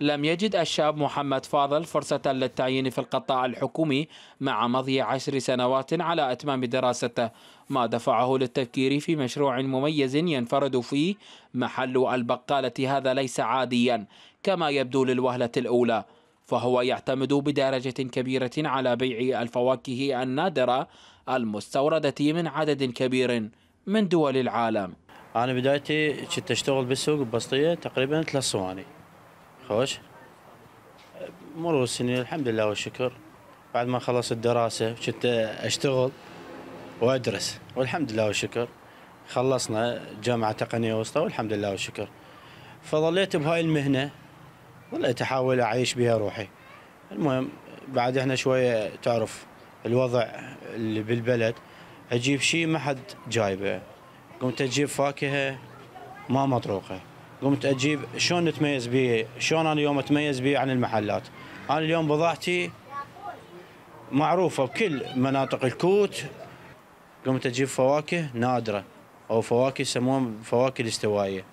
لم يجد الشاب محمد فاضل فرصة للتعيين في القطاع الحكومي مع مضي عشر سنوات على إتمام دراسته ما دفعه للتفكير في مشروع مميز ينفرد فيه محل البقالة هذا ليس عاديا كما يبدو للوهلة الأولى فهو يعتمد بدرجة كبيرة على بيع الفواكه النادرة المستوردة من عدد كبير من دول العالم أنا بدايتي كنت أشتغل بالسوق ببسطية تقريبا ثلاث صواني خوش مرور السنين الحمد لله والشكر بعد ما خلصت الدراسة كنت أشتغل وأدرس والحمد لله والشكر خلصنا جامعة تقنية وسطى والحمد لله والشكر فظليت بهاي المهنة ظليت أحاول أعيش بها روحي المهم بعد احنا شوية تعرف الوضع اللي بالبلد أجيب شيء ما حد جايبه قمت أجيب فاكهة ما مطروقة قمت اجيب شلون نتميز به شلون انا اليوم اتميز به عن المحلات انا اليوم بضاعتي معروفه بكل مناطق الكوت قمت اجيب فواكه نادره او فواكه يسموها فواكه الاستوائيه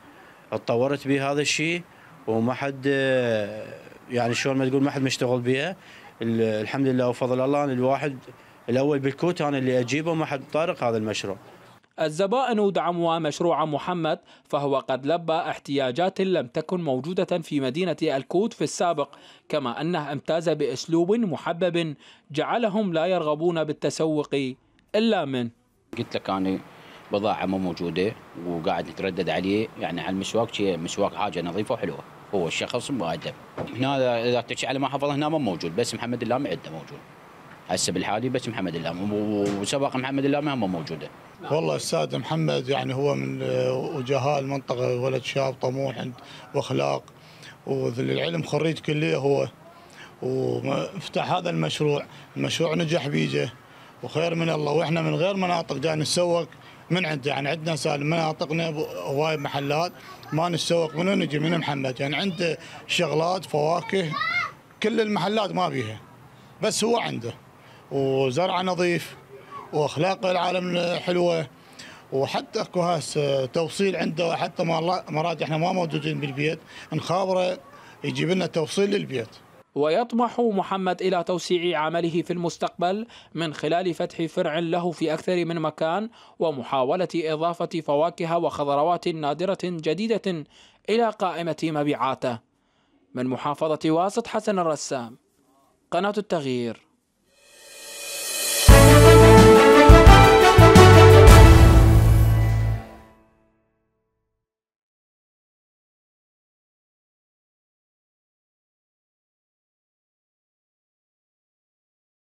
اتطورت به هذا الشيء وما حد يعني شلون ما تقول ما حد مشتغل بها الحمد لله وفضل الله انا الواحد الاول بالكوت انا اللي اجيبه ما حد طارق هذا المشروع الزبائن دعموا مشروع محمد فهو قد لبى احتياجات لم تكن موجودة في مدينة الكوت في السابق كما أنه امتاز بأسلوب محبب جعلهم لا يرغبون بالتسوق إلا من قلت لك أنا بضاعة مو موجودة وقاعد نتردد عليه يعني على المسواك شيء مسواك حاجة نظيفة وحلوة هو الشخص مؤدب هنا إذا تشعل ما حفظه هنا مو موجود بس محمد اللامي عنده موجود هسه بالحالي بس محمد اللام وسبق محمد اللام هم موجوده. والله استاذ محمد يعني هو من آه، وجهاء المنطقه ولد شاب طموح واخلاق وللعلم خريج كليه هو وفتح هذا المشروع، المشروع نجح بيجه وخير من الله واحنا من غير مناطق جاي نتسوق من عند يعني عندنا سالم مناطقنا هواي محلات ما نتسوق منو نجي من محمد يعني عنده شغلات فواكه كل المحلات ما بيها بس هو عنده وزرع نظيف واخلاق العالم حلوه وحتى اكو هسه توصيل عنده حتى مرات احنا ما موجودين بالبيت نخابره يجيب لنا توصيل للبيت ويطمح محمد إلى توسيع عمله في المستقبل من خلال فتح فرع له في أكثر من مكان ومحاولة إضافة فواكه وخضروات نادرة جديدة إلى قائمة مبيعاته من محافظة واسط حسن الرسام قناة التغيير